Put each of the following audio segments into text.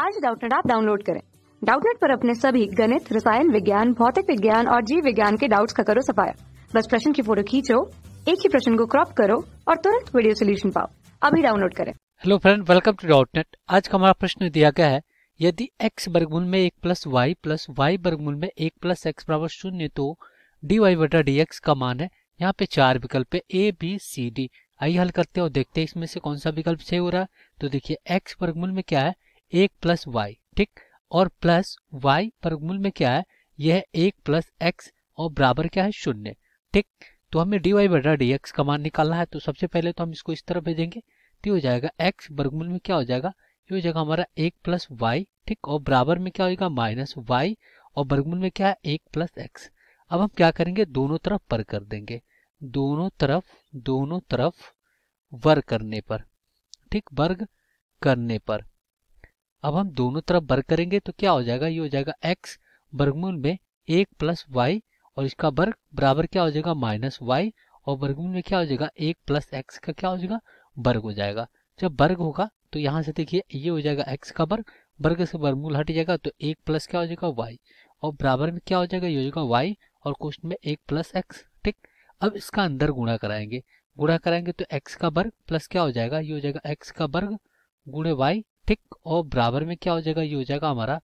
आज डाउटनेट आप डाउनलोड करें डाउटनेट पर अपने सभी गणित रसायन विज्ञान भौतिक विज्ञान और जीव विज्ञान के डाउट्स का करो सफाया बस प्रश्न की फोटो खींचो एक ही प्रश्न को क्रॉप करो और तुरंत वीडियो सोल्यूशन पाओ अभी डाउनलोड करें hello friend welcome to Doubtnut आज का हमारा प्रश्न दिया गया है यदि एक्स वर्गमूल में एक प्लस वाई प्लस वाई वर्गमूल में एक प्लस एक्स बराबर शून्य तो डी वाई बटा डी एक्स का मान है यहाँ पे चार विकल्प है ए बी सी डी आइए हल करते हैं और देखते हैं इसमें से कौन सा विकल्प सही हो रहा है तो देखिए एक्स वर्गमूल में क्या है एक प्लस वाई ठीक और प्लस वाई वर्गमूल में क्या है यह एक प्लस एक्स और बराबर क्या है शून्य ठीक तो हमें डी वाई बटा डी एक्स का मान निकालना है तो सबसे पहले तो हम इसको इस तरह भेजेंगे तो हो जाएगा एक्स वर्गमूल में क्या हो जाएगा ये हो जाएगा हमारा एक प्लस वाई ठीक और बराबर में क्या होगा माइनस वाई और वर्गमूल में क्या है एक प्लस एक्स अब हम क्या करेंगे दोनों तरफ पर कर देंगे दोनों तरफ दोनों तरफ वर्ग करने पर ठीक वर्ग करने पर अब हम दोनों तरफ वर्ग करेंगे तो क्या हो जाएगा ये हो जाएगा एक्स वर्गमूल में एक प्लस वाई और इसका वर्ग बराबर क्या हो जाएगा माइनस वाई और वर्गमूल में क्या हो जाएगा एक प्लस एक्स का क्या हो जाएगा वर्ग हो जाएगा जब वर्ग होगा तो यहाँ से देखिए ये हो जाएगा एक्स का वर्ग वर्ग से वर्गमूल हट जाएगा तो एक प्लस क्या हो जाएगा वाई और बराबर में क्या हो जाएगा ये हो जाएगा वाई और क्वेश्चन में एक प्लस एक्स ठीक अब इसका अंदर गुणा कराएंगे गुणा कराएंगे तो एक्स का वर्ग प्लस क्या हो जाएगा ये हो जाएगा एक्स का वर्ग गुणे वाई ठीक और बराबर में क्या हो जाएगा ये हो जाएगा हमारा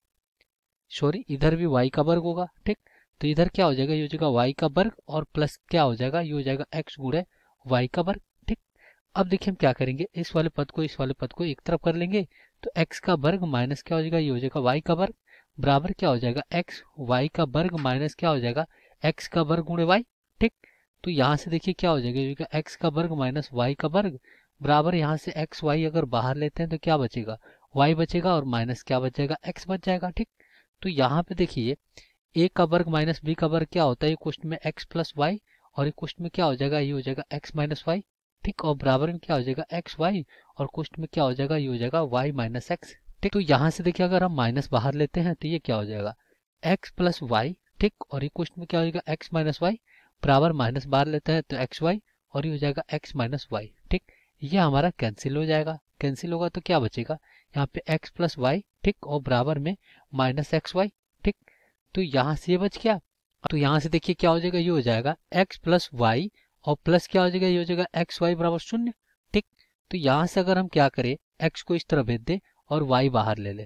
सॉरी इधर भी वाई का वर्ग होगा ठीक तो इधर क्या हो जाएगा ये हो जाएगा वाई का वर्ग और प्लस क्या हो जाएगा ये हो जाएगा एक्स गुड़े वाई का वर्ग ठीक अब देखिए हम क्या करेंगे इस वाले पद को इस वाले पद को एक तरफ कर लेंगे तो एक्स का वर्ग माइनस क्या हो जाएगा ये हो जाएगा वाई का वर्ग बराबर क्या हो जाएगा एक्स वाई का वर्ग माइनस क्या हो जाएगा एक्स का वर्ग गुणे वाई ठीक तो यहाँ से देखिए क्या हो जाएगा एक्स का वर्ग माइनस वाई का वर्ग बराबर यहाँ से एक्स वाई अगर बाहर लेते हैं तो क्या बचेगा वाई बचेगा और माइनस क्या बचेगा एक्स बच जाएगा ठीक तो यहाँ पे देखिए ए का वर्ग माइनस बी का वर्ग क्या होता है ये क्वेश्चन में एक्स प्लस वाई और ये क्वेश्चन में क्या हो जाएगा ये हो जाएगा एक्स माइनस वाई ठीक और बराबर में क्या हो जाएगा एक्स वाई और क्वेश्चन में क्या हो जाएगा ये हो जाएगा वाई माइनस एक्स ठीक तो यहाँ से देखिए अगर हम माइनस बाहर लेते हैं तो ये क्या हो जाएगा एक्स प्लस वाई ठीक और ये क्वेश्चन में क्या हो जाएगा एक्स माइनस वाई बराबर माइनस बाहर लेते हैं तो एक्स वाई और ये हो जाएगा एक्स माइनस वाई ये हमारा कैंसिल हो जाएगा कैंसिल होगा तो क्या बचेगा यहाँ पे x प्लस वाई ठीक और बराबर में माइनस एक्स वाई ठीक तो यहाँ से ये बच गया तो यहाँ से देखिए क्या हो जाएगा ये हो जाएगा x प्लस वाई और प्लस क्या हो जाएगा ये हो जाएगा एक्स वाई बराबर शून्य ठीक तो यहाँ से अगर हम क्या करें x को इस तरह भेज दे और y बाहर ले ले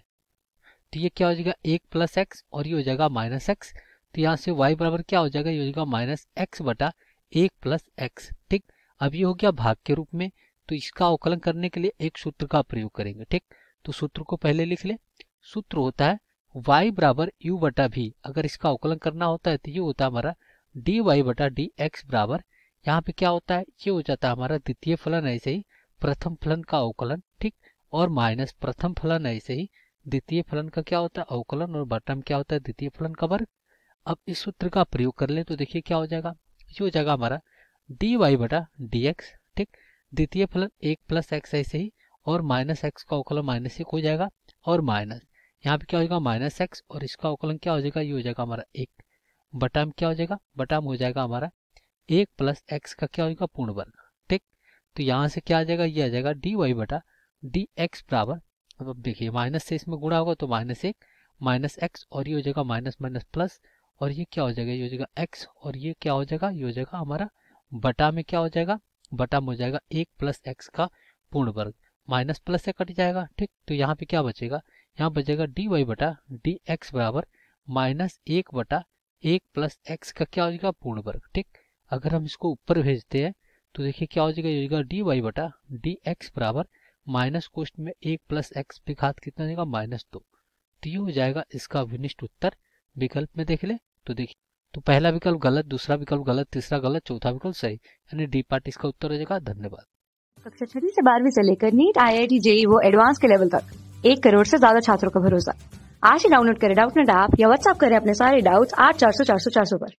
तो ये क्या हो जाएगा एक प्लस एक्स और ये हो जाएगा माइनस एक्स तो यहाँ से y बराबर क्या हो जाएगा ये हो जाएगा माइनस एक्स बटा एक प्लस एक्स ठीक अब ये हो गया भाग के रूप में तो इसका अवकलन करने के लिए एक सूत्र का प्रयोग करेंगे ठीक तो सूत्र को पहले लिख ले सूत्र होता है वाई बराबर यू बटा भी अगर इसका अवकलन करना होता है तो ये होता है हमारा डी वाई बटा डी एक्स बराबर यहाँ पे क्या होता है ये हो जाता है हमारा द्वितीय फलन ऐसे ही प्रथम फलन का अवकलन ठीक और माइनस प्रथम फलन ऐसे ही द्वितीय फलन का क्या होता है अवकलन और बटम क्या होता है द्वितीय फलन का वर्ग अब इस सूत्र का प्रयोग कर ले तो देखिए क्या हो जाएगा ये हो जाएगा हमारा डी वाई बटा डी एक्स द्वितीय फलन एक प्लस एक्स ऐसे ही और माइनस एक्स का अवकलन माइनस एक हो जाएगा और माइनस यहाँ पे क्या हो जाएगा माइनस एक्स और इसका अवकलन क्या हो जाएगा ये हो जाएगा हमारा एक बटाम क्या हो जाएगा बटाम हो जाएगा हमारा एक प्लस एक्स का क्या जाएगा पूर्ण वर्ग ठीक तो यहाँ से क्या आ जाएगा ये आ जाएगा डी वाई बटा डी एक्स बराबर अब देखिए माइनस से इसमें गुणा होगा तो माइनस एक माइनस एक्स और ये हो जाएगा माइनस माइनस प्लस और ये क्या हो जाएगा ये हो जाएगा एक्स और ये क्या हो जाएगा ये हो जाएगा हमारा बटा में क्या हो जाएगा बटा में हो जाएगा एक प्लस एक्स का पूर्ण वर्ग माइनस प्लस से कट जाएगा ठीक तो यहाँ पे क्या बचेगा यहाँ बचेगा डी वाई बटा डी एक्स बराबर माइनस एक बटा एक प्लस एक्स का क्या हो जाएगा पूर्ण वर्ग ठीक अगर हम इसको ऊपर भेजते हैं तो देखिए क्या हो जाएगा ये होगा डी वाई बटा डी एक्स बराबर माइनस कोष्ट में एक प्लस एक्स पे घात कितना जाएगा माइनस दो तो ये हो जाएगा इसका विनिष्ट उत्तर विकल्प में देख ले तो देखिए तो पहला विकल्प गलत दूसरा विकल्प गलत तीसरा गलत चौथा विकल्प सही यानी डी पार्ट इसका उत्तर हो जाएगा धन्यवाद कक्षा छठी से बारहवीं से लेकर NEET I I T JEE वो एडवांस के लेवल तक एक करोड़ से ज्यादा छात्रों का भरोसा आज ही डाउनलोड करें डाउट नेट ऐप या व्हाट्सअप करें अपने सारे डाउट्स आठ चार सौ चार सौ चार सौ आरोप